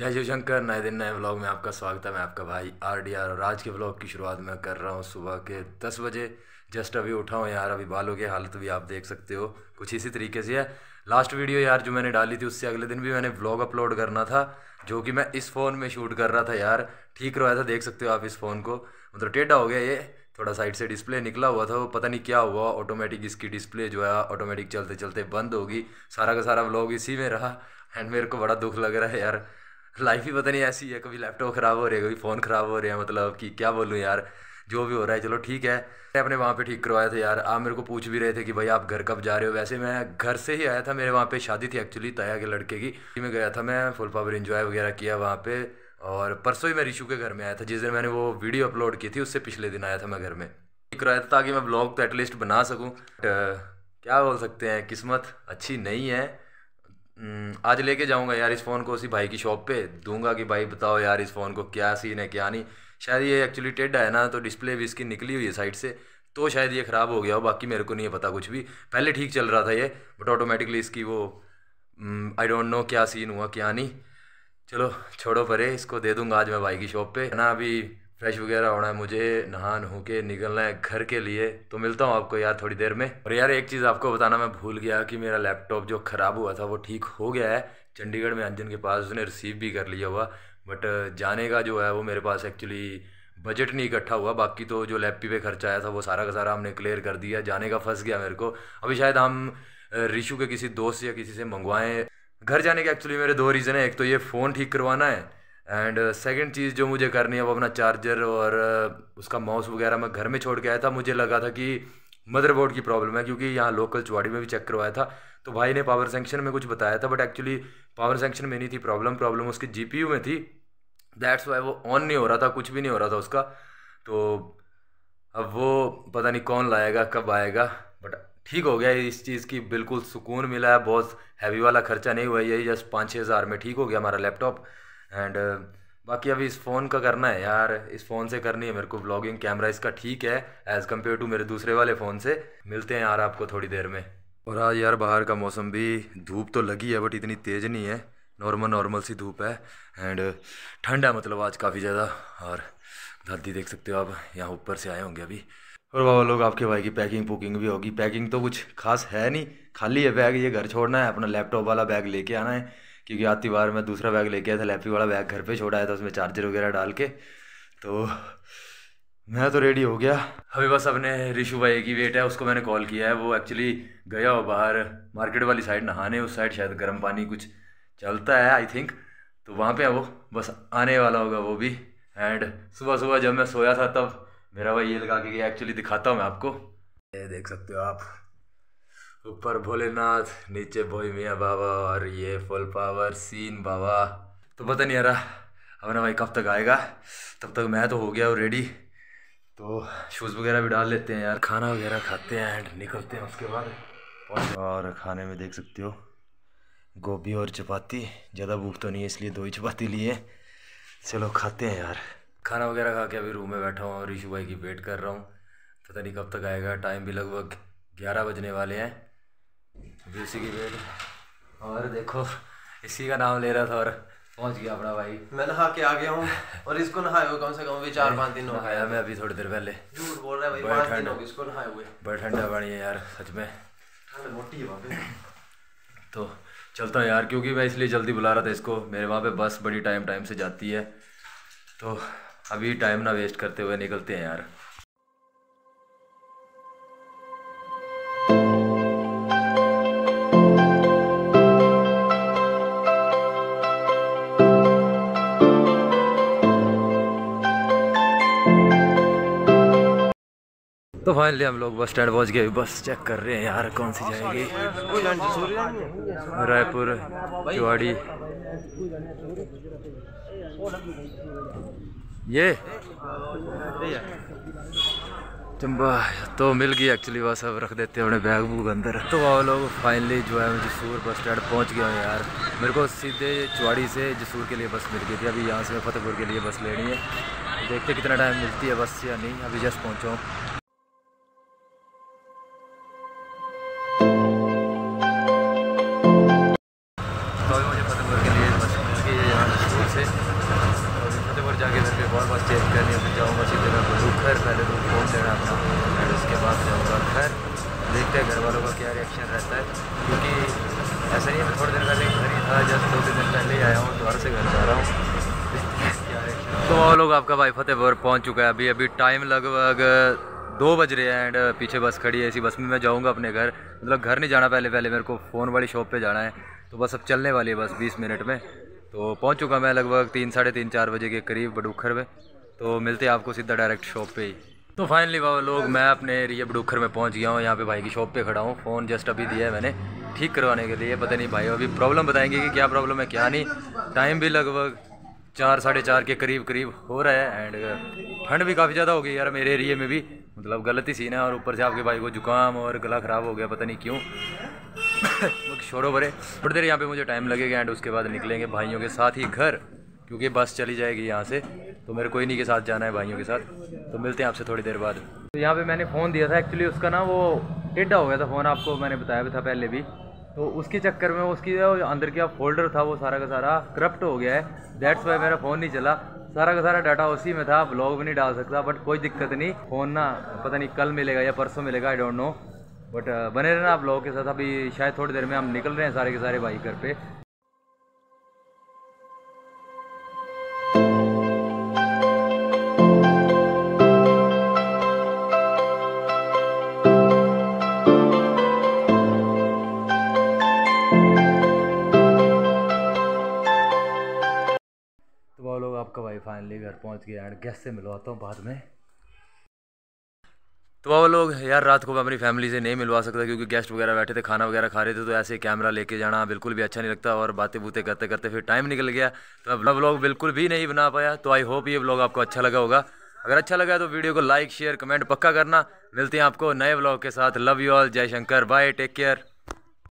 जय शिवशंकर नए दिन नए ब्लॉग में आपका स्वागत है मैं आपका भाई आर डी आर और आज के ब्लॉग की शुरुआत मैं कर रहा हूँ सुबह के दस बजे जस्ट अभी उठा हूँ यार अभी बालों की हालत भी आप देख सकते हो कुछ इसी तरीके से है लास्ट वीडियो यार जो मैंने डाली थी उससे अगले दिन भी मैंने ब्लॉग अपलोड करना था जो कि मैं इस फ़ोन में शूट कर रहा था यार ठीक रहा था देख सकते हो आप इस फ़ोन को मतलब टेढ़ा हो गया ये थोड़ा साइड से डिस्प्ले निकला हुआ था वो पता नहीं क्या हुआ ऑटोमेटिक इसकी डिस्प्ले जो है ऑटोमेटिक चलते चलते बंद होगी सारा का सारा ब्लॉग इसी में रहा एंड मेरे को बड़ा दुख लग रहा है यार लाइफ ही पता नहीं ऐसी है कभी लैपटॉप ख़राब हो रहे है कभी फ़ोन ख़राब हो रहा है मतलब कि क्या बोलूँ यार जो भी हो रहा है चलो ठीक है मैं अपने वहाँ पे ठीक करवाया था यार आप मेरे को पूछ भी रहे थे कि भाई आप घर कब जा रहे हो वैसे मैं घर से ही आया था मेरे वहाँ पे शादी थी एक्चुअली ताया के लड़के की मैं गया था मैं फुल पावर इन्जॉय वगैरह किया वहाँ पे और परसों ही मैं रिशू के घर में आया था जिस दिन मैंने वो वीडियो अपलोड की थी उससे पिछले दिन आया था मैं घर में ठीक कराया था ताकि मैं ब्लॉग तो एटलीस्ट बना सकूँ क्या बोल सकते हैं किस्मत अच्छी नहीं है हम्म, आज लेके जाऊंगा यार इस फ़ोन को उसी भाई की शॉप पे दूंगा कि भाई बताओ यार इस फ़ोन को क्या सीन है क्या नहीं शायद ये एक्चुअली टेढ़ा है ना तो डिस्प्ले भी इसकी निकली हुई है साइड से तो शायद ये ख़राब हो गया हो बाकी मेरे को नहीं है पता कुछ भी पहले ठीक चल रहा था ये बट ऑटोमेटिकली इसकी वो आई डोंट नो क्या सीन हुआ क्या नहीं चलो छोड़ो परे इसको दे दूंगा आज मैं भाई की शॉप पे ना अभी फ्रेश वगैरह होना है मुझे नहा नहू के निकलना है घर के लिए तो मिलता हूँ आपको यार थोड़ी देर में और यार एक चीज़ आपको बताना मैं भूल गया कि मेरा लैपटॉप जो ख़राब हुआ था वो ठीक हो गया है चंडीगढ़ में अंजन के पास उसने रिसीव भी कर लिया हुआ बट जाने का जो है वो मेरे पास एक्चुअली बजट नहीं इकट्ठा हुआ बाकी तो जो लैपी पे खर्चा आया था वो सारा का सारा हमने क्लियर कर दिया जाने का फंस गया मेरे को अभी शायद हम रिशु के किसी दोस्त या किसी से मंगवाएं घर जाने के एक्चुअली मेरे दो रीज़न है एक तो ये फ़ोन ठीक करवाना है एंड सेकंड uh, चीज़ जो मुझे करनी है वो अपना चार्जर और uh, उसका माउस वगैरह मैं घर में छोड़ के आया था मुझे लगा था कि मदरबोर्ड की प्रॉब्लम है क्योंकि यहाँ लोकल चुवाड़ी में भी चेक करवाया था तो भाई ने पावर सेंक्शन में कुछ बताया था बट एक्चुअली पावर सेंक्शन में नहीं थी प्रॉब्लम प्रॉब्लम उसके जी में थी दैट्स वाई वो ऑन नहीं हो रहा था कुछ भी नहीं हो रहा था उसका तो अब वो पता नहीं कौन लाएगा कब आएगा बट ठीक हो गया इस चीज़ की बिल्कुल सुकून मिला है बहुत हैवी वाला खर्चा नहीं हुआ यही जस्ट पाँच छः हज़ार में ठीक हो गया हमारा लैपटॉप एंड uh, बाकी अभी इस फ़ोन का करना है यार इस फ़ोन से करनी है मेरे को ब्लॉगिंग कैमरा इसका ठीक है एज़ कम्पेयर टू मेरे दूसरे वाले फ़ोन से मिलते हैं यार आपको थोड़ी देर में और आज यार बाहर का मौसम भी धूप तो लगी है बट इतनी तेज़ नहीं है नॉर्मल नॉर्मल सी धूप है एंड ठंड है मतलब आज काफ़ी ज़्यादा और धरती देख सकते हो आप यहाँ ऊपर से आए होंगे अभी और बाबा लोग आपके भाई की पैकिंग पुकिंग भी होगी पैकिंग तो कुछ खास है नहीं खाली है बैग ये घर छोड़ना है अपना लैपटॉप वाला बैग लेके आना है क्योंकि आती बार मैं दूसरा बैग लेके आया था लैपी वाला बैग घर पे छोड़ा आया था तो उसमें चार्जर वगैरह डाल के तो मैं तो रेडी हो गया अभी बस अपने रिशु भाई की वेट है उसको मैंने कॉल किया है वो एक्चुअली गया हो बाहर मार्केट वाली साइड नहाने उस साइड शायद गर्म पानी कुछ चलता है आई थिंक तो वहाँ पे वो बस आने वाला होगा वो भी एंड सुबह सुबह जब मैं सोया था तब मेरा भाई ये लगा के एक्चुअली दिखाता हूँ मैं आपको ये देख सकते हो आप ऊपर भोलेनाथ नीचे भोई मियाँ बाबा और ये फुल पावर सीन बाबा तो पता नहीं यारा हमारा भाई कब तक आएगा तब तक मैं तो हो गया हूँ रेडी तो शूज़ वगैरह भी डाल लेते हैं यार खाना वगैरह खाते हैं एंड निकलते हैं उसके बाद और खाने में देख सकते हो गोभी और चपाती ज़्यादा भूख तो नहीं है इसलिए दो ही चपाती लिए चलो खाते हैं यार खाना वगैरह खा के अभी रूम में बैठा हूँ और ऋषु भाई की वेट कर रहा हूँ पता नहीं कब तक आएगा टाइम भी लगभग ग्यारह बजने वाले हैं जूसी की बेट और देखो इसी का नाम ले रहा था और पहुंच गया अपना भाई मैं नहा के आ गया हूँ और इसको नहाए हुए कम से कम भी चार पाँच दिन हो गया मैं अभी थोड़ी देर पहले झूठ बोल रहा है भाई पाँच दिन हो गए इसको नहाए हुए बड़ा ठंडा पानी है यार सच में ठंड मोटी है वहाँ तो चलता हूँ यार क्योंकि मैं इसलिए जल्दी बुला रहा था इसको मेरे वहाँ पे बस बड़ी टाइम टाइम से जाती है तो अभी टाइम ना वेस्ट करते हुए निकलते हैं यार तो फाइनली हम लोग बस स्टैंड पहुंच गए बस चेक कर रहे हैं यार कौन सी जाएगी रायपुर चुवाड़ी ये चंबा तो मिल गई एक्चुअली बस अब रख देते हैं अपने बैग वूग अंदर तो वो लोग फाइनली जो है जसूर बस स्टैंड पहुंच गया हूँ यार मेरे को सीधे चुवाड़ी से जसूर के लिए बस मिल गई थी अभी यहाँ से फतेहपुर के लिए बस लेनी है देखते कितना टाइम मिलती है बस या नहीं अभी जस्ट पहुँचा रिएक्शन रहता है क्योंकि ऐसा नहीं मैं थोड़े दिन पहले घर ही था जस्ट दो तीन दिन पहले ही आया हूँ दोबारा से घर जा रहा हूँ तो और लोग आपका भाई फतेहपुर पहुँच चुका है अभी अभी टाइम लगभग दो बज रहे हैं एंड पीछे बस खड़ी है इसी बस में मैं जाऊँगा अपने घर मतलब घर नहीं जाना पहले पहले मेरे को फ़ोन वाली शॉप पे जाना है तो बस अब चलने वाली है बस बीस मिनट में तो पहुँच चुका मैं लगभग तीन साढ़े तीन चार बजे के करीब बडूखर में तो मिलते हैं आपको सीधा डायरेक्ट शॉप पे ही तो फाइनली बाबा लोग मैं अपने एरिया बडूखर में पहुंच गया हूँ यहाँ पे भाई की शॉप पे खड़ा हूँ फ़ोन जस्ट अभी दिया है मैंने ठीक करवाने के लिए पता नहीं भाई अभी प्रॉब्लम बताएंगे कि क्या प्रॉब्लम है क्या नहीं टाइम भी लगभग चार साढ़े चार के करीब करीब हो रहा है एंड ठंड भी काफ़ी ज़्यादा हो गई यार मेरे एरिए में भी मतलब गलत ही सीन है और ऊपर से आपके भाई को जुकाम और गला ख़राब हो गया पता नहीं क्यों शोरों भरे थोड़ी देर यहाँ पर मुझे टाइम लगेगा एंड उसके बाद निकलेंगे भाइयों के साथ ही घर क्योंकि बस चली जाएगी यहाँ से तो मेरे कोई नहीं के साथ जाना है भाइयों के साथ तो मिलते हैं आपसे थोड़ी देर बाद तो यहाँ पे मैंने फ़ोन दिया था एक्चुअली उसका ना वो टेडा हो गया था फ़ोन आपको मैंने बताया भी था पहले भी तो उसके चक्कर में उसकी जो अंदर का फोल्डर था वो सारा का सारा करप्ट हो गया है दैट्स वाई मेरा फ़ोन नहीं चला सारा का सारा डाटा उसी में था ब्लॉग भी नहीं डाल सकता बट कोई दिक्कत नहीं फ़ोन ना पता नहीं कल मिलेगा या परसों मिलेगा आई डोंट नो बट बने रहना आप लोगों के साथ अभी शायद थोड़ी देर में हम निकल रहे हैं सारे के सारे भाई घर पे आपका भाई फाइनली घर पहुंच गया एंड गेस्ट से मिलवाता हूँ बाद में तो वह लोग यार रात को मैं अपनी फैमिली से नहीं मिलवा सकता क्योंकि गेस्ट वगैरह बैठे थे खाना वगैरह खा रहे थे तो ऐसे कैमरा लेके जाना बिल्कुल भी अच्छा नहीं लगता और बातें बूते करते करते फिर टाइम निकल गया तो अब ब्लॉग बिल्कुल भी नहीं बना पाया तो आई होप ये ब्लॉग आपको अच्छा लगा होगा अगर अच्छा लगा तो वीडियो को लाइक शेयर कमेंट पक्का करना मिलते हैं आपको नए ब्लॉग के साथ लव यू ऑल जय शंकर बाय टेक केयर